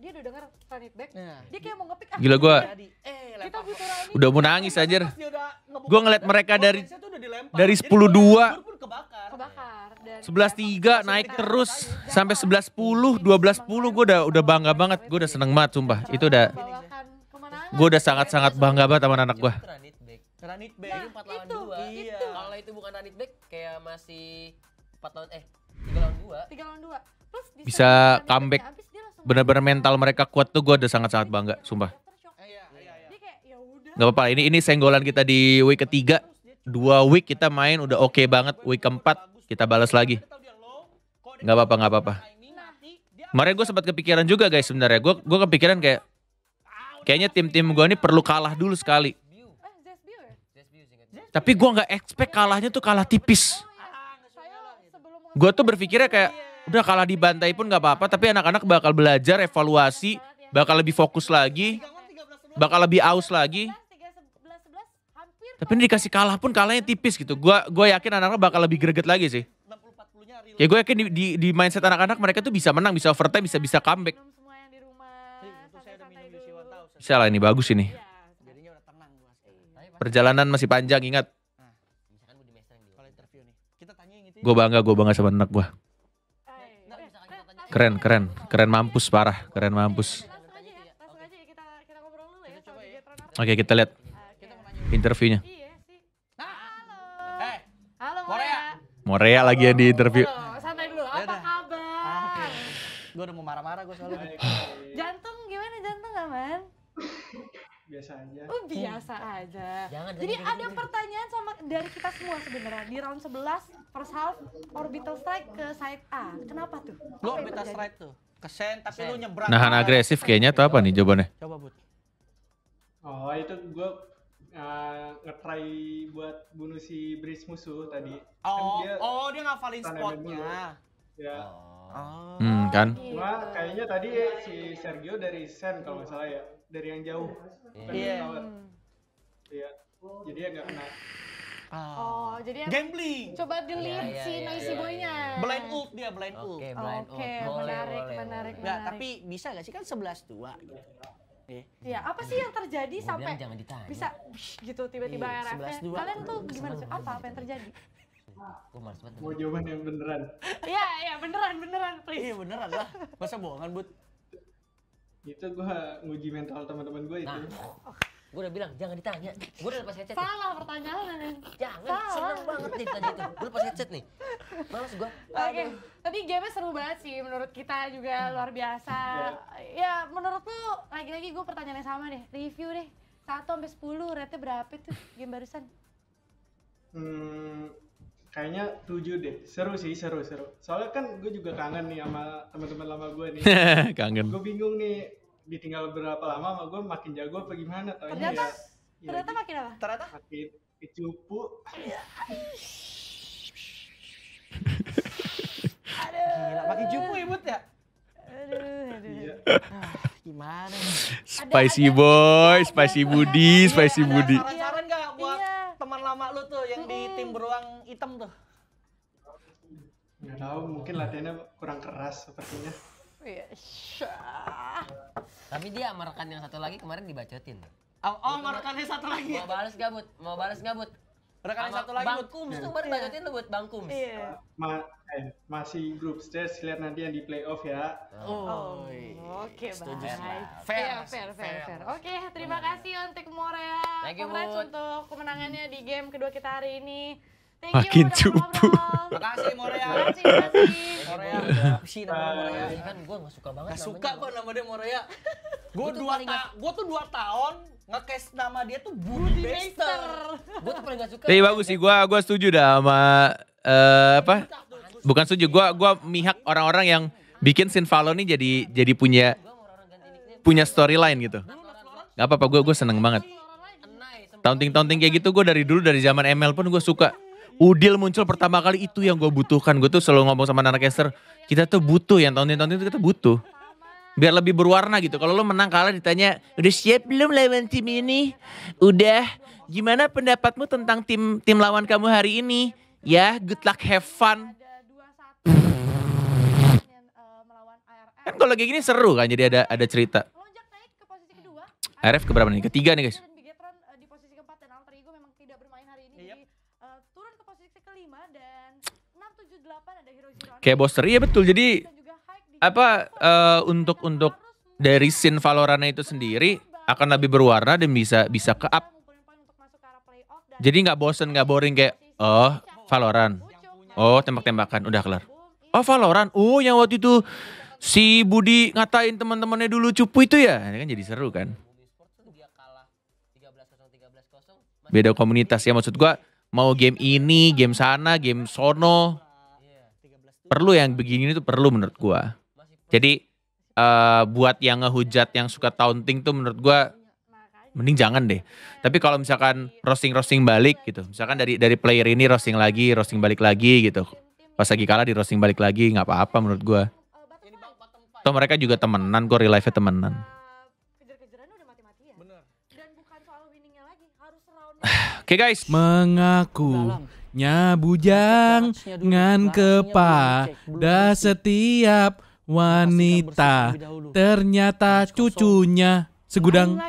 dia udah denger Planet Back, yeah. dia kayak mau ngepick ah. Gila gua. Eh, kita Udah mau nangis aja Gua ngeliat mereka dari dari 10 2 kebakar. Sebelas tiga naik terus sampai sebelas sepuluh, dua belas sepuluh. Gue udah udah bangga banget, gue udah seneng banget sumpah. Itu udah, gue udah sangat sangat iya. bangga banget sama anak gue. Ranit Bek. nah, empat lawan dua. Iya. Kalau itu bukan ranit Bek, kayak masih empat lawan eh tiga lawan dua. bisa comeback benar-benar mental mereka kuat tuh gue udah sangat-sangat bangga, sumpah. Gak apa-apa, ini ini senggolan kita di week ketiga. Dua week kita main udah oke okay banget, week keempat kita balas lagi. Gak apa-apa, gak apa-apa. Kemarin gue sempat kepikiran juga guys sebenarnya. Gue gue kepikiran kayak kayaknya tim-tim gue ini perlu kalah dulu sekali. Tapi gue nggak expect kalahnya tuh kalah tipis. Gue tuh berpikirnya kayak udah kalah dibantai pun nggak apa-apa tapi anak-anak bakal belajar evaluasi bakal lebih fokus lagi bakal lebih aus lagi tapi ini dikasih kalah pun kalahnya tipis gitu gua gua yakin anak-anak bakal lebih greget lagi sih ya gue yakin di, di, di mindset anak-anak mereka tuh bisa menang bisa overtime bisa bisa comeback bisa lah ini bagus ini perjalanan masih panjang ingat nah, gue gitu ya. bangga gue bangga sama anak gue Keren, keren. Keren mampus parah, keren mampus. Oke, kita lihat interviewnya. Morea lagi yang di interview. Santai dulu, apa kabar? Gue udah mau marah-marah gue soalnya. biasa aja. Oh, biasa hmm. aja. Jangan, Jadi ada pertanyaan sama dari kita semua sebenarnya di round 11 first half orbital strike ke side A. Kenapa tuh? Lo orbital strike tuh. Kesen tapi Kesen. lu nyebrang. Nahan agresif kayaknya atau apa nih jawabannya? Coba, buat Oh, itu gua uh, eh, nge-try buat bunuh si bridge musuh tadi. Kan oh, kan dia oh dia ngafalin spotnya. Ya. Oh. Hmm, kan? Cuma kayaknya tadi si Sergio dari Sen kalau nggak salah ya, dari yang jauh. Iya. Yeah. Iya. iya. Jadi nggak kena. Oh, oh, jadi gambling. Coba dilihat iya, yeah, si yeah, noisy iya, yeah, boy-nya. Blind ult dia, blind ult. Oke, okay, blind ult. Boleh, menarik, boleh, menarik, boleh. menarik. tapi bisa nggak sih kan 11 dua gitu. Iya, apa sih yang terjadi Gua sampai bisa gitu tiba-tiba RF? Kalian tuh gimana? sih Apa apa yang terjadi? Gue males Mau jawaban yang beneran. Iya, iya beneran, beneran, please. Iya beneran lah. Masa bohongan, buat Itu gue nguji mental teman-teman gue itu. Nah. Gue udah bilang jangan ditanya. Gue udah lepas headset. Salah pertanyaan. Jangan, Salah. seneng banget nih tanya itu. Gue lepas headset nih. Males gue. Oke, okay. tapi game seru banget sih menurut kita juga luar biasa. Iya. ya, menurut lu lagi-lagi gue pertanyaan yang sama deh. Review deh. satu sampai sepuluh rate berapa tuh game barusan? Hmm, kayaknya tujuh deh seru sih seru seru soalnya kan gue juga kangen nih sama teman-teman lama gue nih kangen gue bingung nih ditinggal berapa lama sama gue makin jago apa gimana tau ternyata ya, ternyata makin apa ternyata makin kecupu Aduh. makin cupu ibu ya aduh, Iya. gimana spicy boy spicy budi spicy budi ada, lama lu tuh yang di tim beruang hitam tuh? Nggak tau, mungkin latihannya kurang keras sepertinya. Iya, Tapi dia sama yang satu lagi kemarin dibacotin. Oh, oh sama rekannya satu lagi. Mau balas gabut, mau balas gabut. Rekan satu lagi iya. buat Kums tuh baru lanjutin tuh buat Bang Kums. Iya. Eh, masih grup stage lihat nanti yang di playoff ya. Oh. Oke, okay, baik. Iya, fair, fair, fair, fair. Oke, terima kasih untuk Morea. Congrats untuk kemenangannya di game kedua kita hari ini makin cupu. Makasih Morea. Morea. Sih nama Morea. Kan gue gak suka banget. Gak suka gue nama dia Morea. Ya. Gue dua ta gue tuh dua tahun ngekes nama dia tuh Budi Bester. Gue tuh paling gak suka. Tapi bagus sih gue gue setuju dah sama eh apa? Bukan setuju gue gue mihak orang-orang yang bikin Sinvalo nih jadi jadi punya punya storyline gitu. Gak apa-apa gue gue seneng banget. Taunting-taunting kayak gitu gue dari dulu dari zaman ML pun gue suka Udil muncul pertama kali itu yang gue butuhkan. Gue tuh selalu ngomong sama anak caster, kita tuh butuh yang tahun-tahun itu kita butuh. Biar lebih berwarna gitu. Kalau lo menang kalah ditanya, udah siap belum lawan tim ini? Udah. Gimana pendapatmu tentang tim tim lawan kamu hari ini? Ya, good luck, have fun. Kan kalau kayak gini seru kan, jadi ada ada cerita. RF keberapa nih? Ketiga nih guys. Eh, turun ke posisi kelima dan 678 ada Hero Zero. Kayak Boster, iya betul. Jadi apa uh, untuk untuk dari sin Valorant itu sendiri iya, akan lebih berwarna dan bisa bisa ke up. Jadi nggak bosen nggak boring kayak oh Valorant, oh tembak-tembakan udah kelar. Oh Valorant, oh yang waktu itu si Budi ngatain teman-temannya dulu cupu itu ya, ini kan jadi seru kan. Beda komunitas ya maksud gua mau game ini, game sana, game sono. Perlu yang begini itu perlu menurut gua. Jadi uh, buat yang ngehujat yang suka taunting tuh menurut gua mending jangan deh. Tapi kalau misalkan roasting-roasting balik gitu. Misalkan dari dari player ini roasting lagi, roasting balik lagi gitu. Pas lagi kalah di roasting balik lagi nggak apa-apa menurut gua. Atau mereka juga temenan, gue real life-nya temenan. Oke okay, guys. Mengaku nyabujang ngan ya, ya, ya, kepada setiap wanita ternyata cucunya segudang.